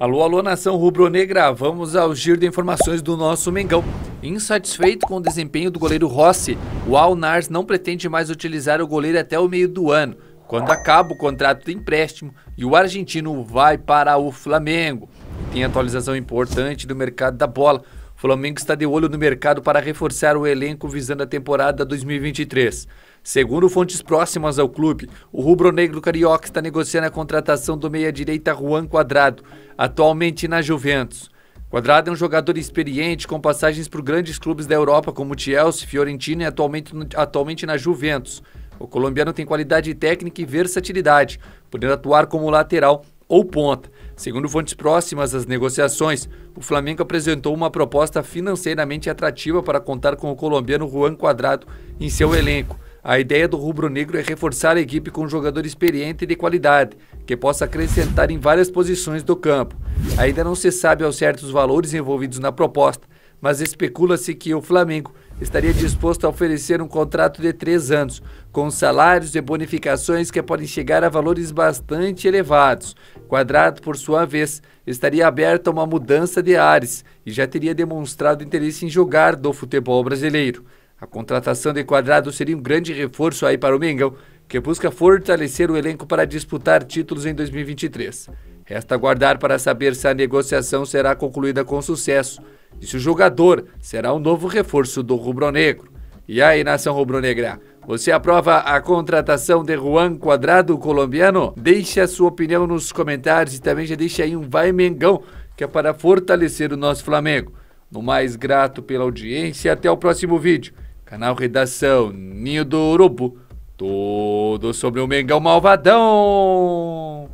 Alô, alô, nação rubro-negra, vamos ao giro de informações do nosso Mengão. Insatisfeito com o desempenho do goleiro Rossi, o Alnars não pretende mais utilizar o goleiro até o meio do ano, quando acaba o contrato de empréstimo e o argentino vai para o Flamengo. tem atualização importante do mercado da bola. Flamengo está de olho no mercado para reforçar o elenco visando a temporada 2023. Segundo fontes próximas ao clube, o rubro-negro carioca está negociando a contratação do meia-direita Juan Quadrado, atualmente na Juventus. Quadrado é um jogador experiente com passagens por grandes clubes da Europa como Chelsea, Fiorentina e atualmente, atualmente na Juventus. O colombiano tem qualidade técnica e versatilidade, podendo atuar como lateral ou ponta. Segundo fontes próximas às negociações, o Flamengo apresentou uma proposta financeiramente atrativa para contar com o colombiano Juan Quadrado em seu elenco. A ideia do rubro-negro é reforçar a equipe com um jogador experiente e de qualidade, que possa acrescentar em várias posições do campo. Ainda não se sabe ao certo os valores envolvidos na proposta, mas especula-se que o Flamengo estaria disposto a oferecer um contrato de três anos, com salários e bonificações que podem chegar a valores bastante elevados. Quadrado, por sua vez, estaria aberto a uma mudança de ares e já teria demonstrado interesse em jogar do futebol brasileiro. A contratação de Quadrado seria um grande reforço aí para o Mengão, que busca fortalecer o elenco para disputar títulos em 2023. Resta aguardar para saber se a negociação será concluída com sucesso Disse o jogador, será o um novo reforço do rubro-negro. E aí, nação rubro-negra, você aprova a contratação de Juan Quadrado, colombiano? Deixe a sua opinião nos comentários e também já deixa aí um vai Mengão, que é para fortalecer o nosso Flamengo. No mais, grato pela audiência até o próximo vídeo. Canal Redação Ninho do Urubu. Tudo sobre o Mengão Malvadão.